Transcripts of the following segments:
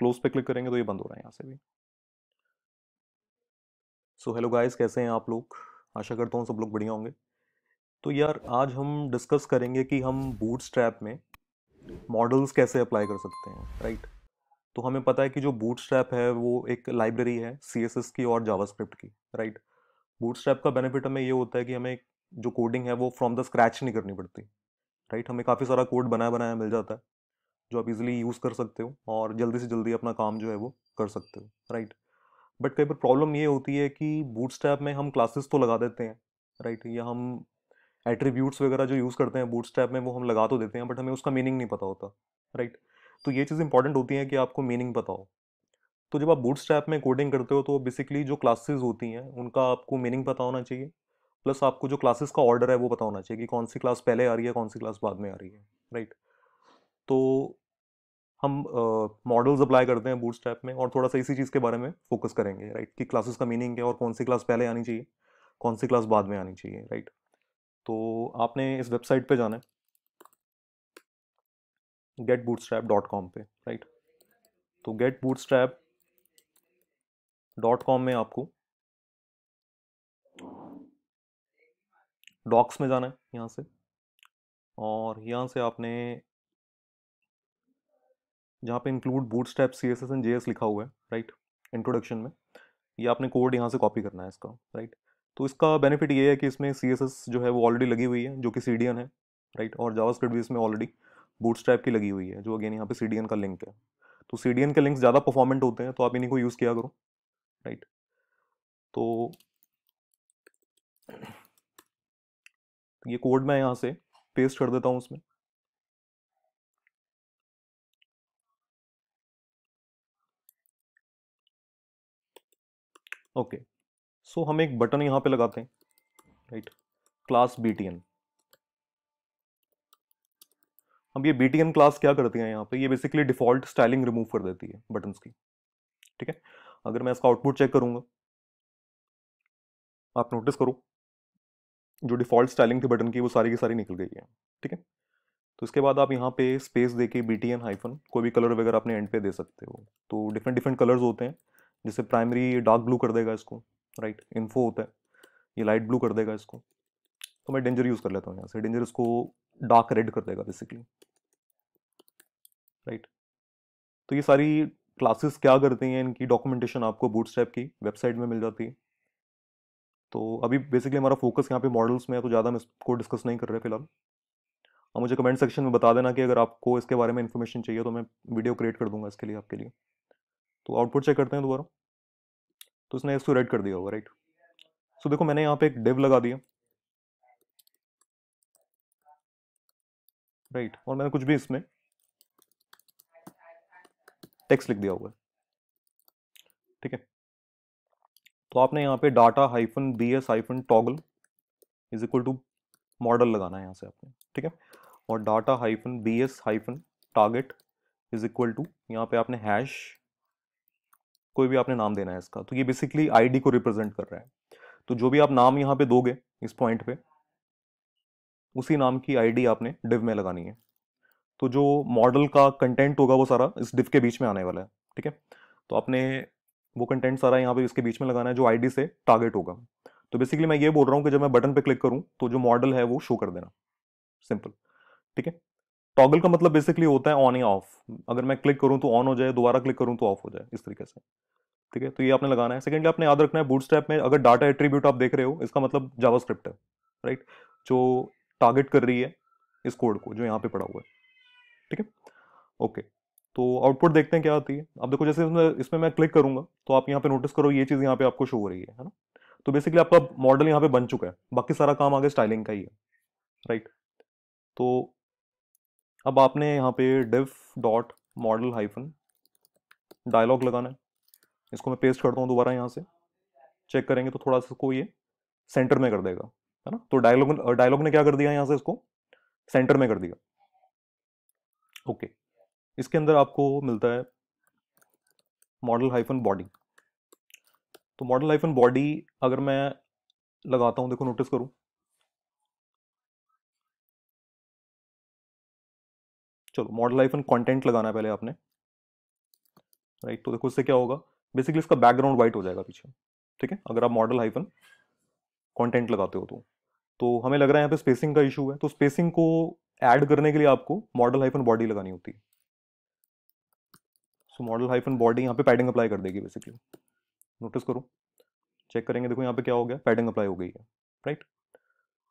Close पे click करेंगे तो ये बंद हो रहा है यहाँ से भी सो हेलो गाइस कैसे हैं आप लोग आशा करता हूँ सब लोग बढ़िया होंगे तो यार आज हम डिस्कस करेंगे कि हम बूट स्ट्रैप में मॉडल्स कैसे अप्लाई कर सकते हैं राइट तो हमें पता है कि जो बूट स्ट्रैप है वो एक लाइब्रेरी है सी की और जावास्क्रिप्ट की राइट बूट स्ट्रैप का बेनिफिट हमें ये होता है कि हमें जो कोडिंग है वो फ्रॉम द स्क्रैच नहीं करनी पड़ती राइट हमें काफ़ी सारा कोड बनाया बनाया मिल जाता है जो आप इजिली यूज़ कर सकते हो और जल्दी से जल्दी अपना काम जो है वो कर सकते हो राइट बट कई बार प्रॉब्लम ये होती है कि बूट स्टैप में हम क्लासेस तो लगा देते हैं राइट या हम एट्रीब्यूट्स वगैरह जो यूज़ करते हैं बूट स्टैप में वो हम लगा तो देते हैं बट हमें उसका मीनिंग नहीं पता होता राइट तो ये चीज़ इंपॉर्टेंट होती है कि आपको मीनिंग पता हो तो जब आप बूट स्टैप में कोडिंग करते हो तो बेसिकली जो क्लासेज होती हैं उनका आपको मीनिंग पता होना चाहिए प्लस आपको जो क्लासेस का ऑर्डर है वो पता होना चाहिए कि कौन सी क्लास पहले आ रही है कौन सी क्लास बाद में आ रही है राइट तो हम मॉडल्स uh, अप्लाई करते हैं बूटस्ट्रैप में और थोड़ा सा इसी चीज़ के बारे में फोकस करेंगे राइट कि क्लासेस का मीनिंग क्या और कौन सी क्लास पहले आनी चाहिए कौन सी क्लास बाद में आनी चाहिए राइट तो आपने इस वेबसाइट पे जाना है get bootstrap dot com पर राइट तो get bootstrap dot com में आपको डॉक्स में जाना है यहाँ से और यहाँ से आपने जहाँ पे include bootstrap C S S and J S लिखा हुआ है राइट इंट्रोडक्शन में ये आपने कोड यहाँ से कॉपी करना है इसका राइट तो इसका बेनिफिट ये है कि इसमें सी एस एस जो है वो ऑलरेडी लगी हुई है जो कि सी डी एन है राइट और स्क्रिप्ट भी इसमें ऑलरेडी बूट स्टेप की लगी हुई है जो अगेन यहाँ पे सी डी एन का लिंक है तो सी डी एन के लिंक ज़्यादा परफॉर्मेंट होते हैं तो आप इन्हीं को यूज़ किया करो राइट तो ये कोड मैं यहाँ से पेस्ट कर देता हूँ उसमें ओके सो हम एक बटन यहाँ पे लगाते हैं राइट क्लास बी अब ये बी क्लास क्या करती है यहाँ पे ये बेसिकली डिफॉल्ट स्टाइलिंग रिमूव कर देती है बटन की ठीक है अगर मैं इसका आउटपुट चेक करूँगा आप नोटिस करो जो डिफॉल्ट स्टाइलिंग थी बटन की वो सारी की सारी निकल गई है ठीक है तो इसके बाद आप यहाँ पे स्पेस देके के बी टी एन हाइफन कोई भी कलर वगैरह अपने एंड पे दे सकते हो तो डिफरेंट डिफरेंट कलर्स होते हैं जैसे प्राइमरी डार्क ब्लू कर देगा इसको राइट इन्फो होता है ये लाइट ब्लू कर देगा इसको तो मैं डेंजर यूज़ कर लेता हूँ यहाँ से डेंजर इसको डार्क रेड कर देगा बेसिकली राइट तो ये सारी क्लासेस क्या करती हैं इनकी डॉक्यूमेंटेशन आपको बूट की वेबसाइट में मिल जाती है तो अभी बेसिकली हमारा फोकस यहाँ पे मॉडल्स में है तो ज़्यादा हम इसको डिस्कस नहीं कर रहे फिलहाल और मुझे कमेंट सेक्शन में बता देना कि अगर आपको इसके बारे में इन्फॉर्मेशन चाहिए तो मैं वीडियो क्रिएट कर दूंगा इसके लिए आपके लिए तो आउटपुट चेक करते हैं दोबारा तो उसने इसको रेड कर दिया होगा राइट सो देखो मैंने यहाँ पे एक डिव लगा दिया राइट और मैंने कुछ भी इसमें टेक्स्ट लिख दिया हुआ है ठीक है तो आपने यहाँ पे data hyphen B S hyphen toggle is equal to modal लगाना है यहाँ से आपने ठीक है और data hyphen B S hyphen target is equal to यहाँ पे आपने हैश कोई भी आपने नाम देना है इसका तो ये बेसिकली आईडी को रिप्रेजेंट कर रहा है तो जो भी आप नाम यहाँ पे दोगे इस पॉइंट पे उसी नाम की आईडी आपने डिव में लगानी है तो जो मॉडल का कंटेंट होगा वो सारा इस डिव के बीच में आने वाला है ठीक है तो आपने वो कंटेंट सारा यहाँ पे इसके बीच में लगाना है जो आईडी से टारगेट होगा तो बेसिकली मैं ये बोल रहा हूँ कि जब मैं बटन पे क्लिक करूँ तो जो मॉडल है वो शो कर देना सिंपल ठीक है टॉगल का मतलब बेसिकली होता है ऑन या ऑफ अगर मैं क्लिक करूँ तो ऑन हो जाए दोबारा क्लिक करूँ तो ऑफ हो जाए इस तरीके से ठीक है तो ये आपने लगाना है सेकेंडली आपने याद रखना है बूट स्टैप में अगर डाटा एट्रीब्यूट आप देख रहे हो इसका मतलब स्क्रिप्ट है राइट जो टारगेट कर रही है इस कोड को जो यहाँ पे पड़ा हुआ है ठीक है ओके तो आउटपुट देखते हैं क्या आती है अब देखो जैसे इसमें इसमें मैं क्लिक करूंगा तो आप यहाँ पे नोटिस करो ये चीज़ यहाँ पे आपको शो हो रही है है ना तो बेसिकली आपका मॉडल यहाँ पे बन चुका है बाकी सारा काम आगे स्टाइलिंग का ही है राइट तो अब आपने यहाँ पे div dot modal hyphen dialog लगाना है इसको मैं पेस्ट करता हूँ दोबारा यहाँ से चेक करेंगे तो थोड़ा सा इसको ये सेंटर में कर देगा है ना तो डायलॉग डायलॉग ने क्या कर दिया यहाँ से इसको सेंटर में कर दिया ओके इसके अंदर आपको मिलता है मॉडल हाइफन बॉडी तो मॉडल हाइफन बॉडी अगर मैं लगाता हूँ देखो नोटिस करूँ चलो मॉडल आइफन कंटेंट लगाना है पहले आपने राइट तो देखो इससे क्या होगा बेसिकली इसका बैकग्राउंड वाइट हो जाएगा पीछे ठीक है अगर आप मॉडल हाइफन कंटेंट लगाते हो तो तो हमें लग रहा है यहाँ पे स्पेसिंग का इशू है तो स्पेसिंग को ऐड करने के लिए आपको मॉडल हाइफन बॉडी लगानी होती है सो मॉडल हाइफन बॉडी यहाँ पे पैडिंग अप्लाई कर देगी बेसिकली नोटिस करो चेक करेंगे देखो यहाँ पे क्या हो गया पैडिंग अप्लाई हो गई है राइट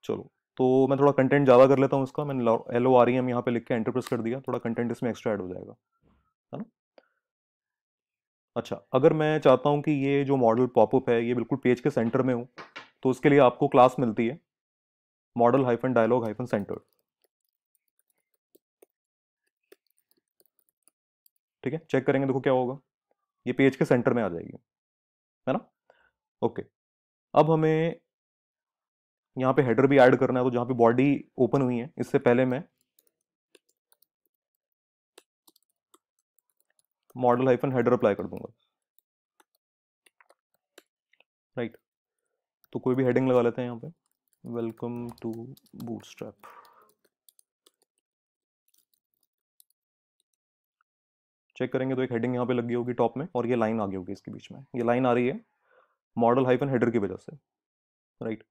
चलो तो मैं थोड़ा कंटेंट ज़्यादा कर लेता हूँ उसका मैंने L O R E M यहाँ पे लिख के एंटरप्रेस कर दिया थोड़ा कंटेंट इसमें एक्स्ट्रा ऐड हो जाएगा है ना अच्छा अगर मैं चाहता हूँ कि ये जो मॉडल पॉपअप है ये बिल्कुल पेज के सेंटर में हो तो उसके लिए आपको क्लास मिलती है modal hyphen dialog hyphen centre ठीक है चेक करेंगे देखो क्या होगा ये पेज के सेंटर में आ जाएगी है ना ओके अब हमें यहाँ पे हेडर भी ऐड करना है तो जहाँ पे बॉडी ओपन हुई है इससे पहले मैं मॉडल हाइफन हेडर अप्लाई कर दूंगा राइट right. तो कोई भी हेडिंग लगा लेते हैं यहाँ पे वेलकम टू बूटस्ट्रैप चेक करेंगे तो एक हेडिंग यहाँ पे लगी होगी टॉप में और ये लाइन आ गई होगी इसके बीच में ये लाइन आ रही है मॉडल हाइफन हेडर की वजह से राइट right.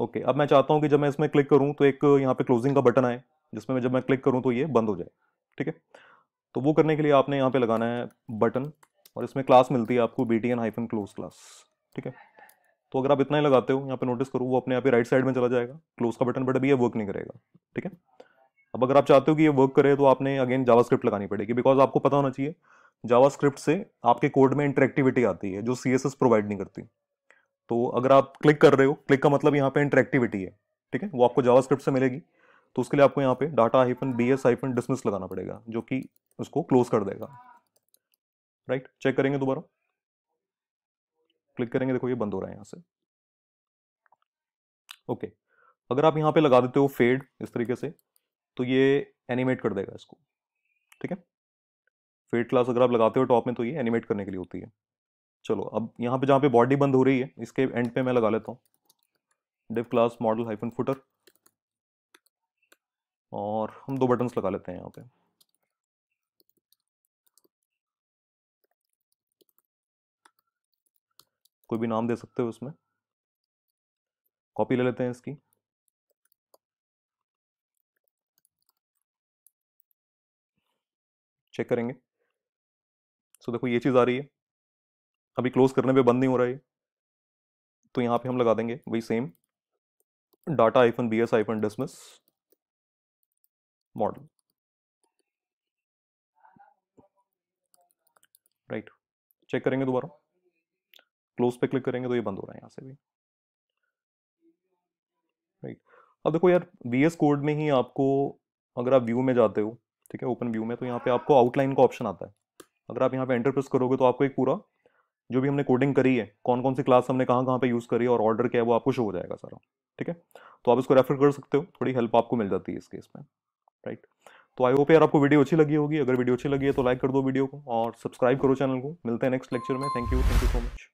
ओके अब मैं चाहता हूँ कि जब मैं इसमें क्लिक करूँ तो एक यहाँ पे क्लोजिंग का बटन आए जिसमें मैं जब मैं क्लिक करूँ तो ये बंद हो जाए ठीक है तो वो करने के लिए आपने यहाँ पे लगाना है बटन और इसमें क्लास मिलती है आपको B T N hyphen close class ठीक है तो अगर आप इतना ही लगाते हो यहाँ पे नोटिस करो वो अपने यहाँ पे राइट साइड में चला जाएगा क्लोज का बटन बट अभी ये वर्क नहीं करेगा ठीक है अब अगर आप चाहते हो कि ये वर्क करे तो आपने अगेन स्क्रिप्ट लगानी पड़ेगी बिकॉज आपको पता होना चाहिए स्क्रिप्ट से आपके कोड में इंटरेक्टिविटी आती है जो सी प्रोवाइड नहीं करती तो अगर आप क्लिक कर रहे हो क्लिक का मतलब यहाँ पे इंटरेक्टिविटी है ठीक है वो आपको जावास्क्रिप्ट से मिलेगी तो उसके लिए आपको यहाँ पे data hyphen B S hyphen dismiss लगाना पड़ेगा जो कि उसको क्लोज कर देगा राइट चेक करेंगे दोबारा क्लिक करेंगे देखो ये बंद हो रहा है यहाँ से ओके अगर आप यहाँ पे लगा देते हो फेड इस तरीके से तो ये एनिमेट कर देगा इसको ठीक है फेड क्लास अगर आप लगाते हो टॉप में तो ये एनिमेट करने के लिए होती है चलो अब यहाँ पे जहाँ पे बॉडी बंद हो रही है इसके एंड पे मैं लगा लेता हूँ div class modal hyphen footer और हम दो बटन्स लगा लेते हैं यहाँ पे कोई भी नाम दे सकते हो उसमें कॉपी ले लेते हैं इसकी चेक करेंगे सो so, देखो ये चीज़ आ रही है अभी क्लोज करने पे बंद नहीं हो रहा है तो यहाँ पे हम लगा देंगे वही same data hyphen B S hyphen dismiss modal right check करेंगे दोबारा क्लोज पे क्लिक करेंगे तो ये बंद हो रहा है यहाँ से भी राइट अब देखो यार वी एस कोड में ही आपको अगर आप व्यू में जाते हो ठीक है ओपन व्यू में तो यहाँ पे आपको आउटलाइन का ऑप्शन आता है अगर आप यहाँ पे एंटर प्रेस करोगे तो आपको एक पूरा जो भी हमने कोडिंग करी है कौन कौन सी क्लास हमने कहाँ कहाँ पे यूज़ करी है और ऑर्डर क्या है वो आपको शो हो जाएगा सारा ठीक है तो आप इसको रेफर कर सकते हो थोड़ी हेल्प आपको मिल जाती है इस केस में राइट तो आई होप यार आपको वीडियो अच्छी लगी होगी अगर वीडियो अच्छी लगी है तो लाइक कर दो वीडियो को और सब्सक्राइब करो चैनल को मिलते हैं नेक्स्ट लेक्चर में thank you thank you so much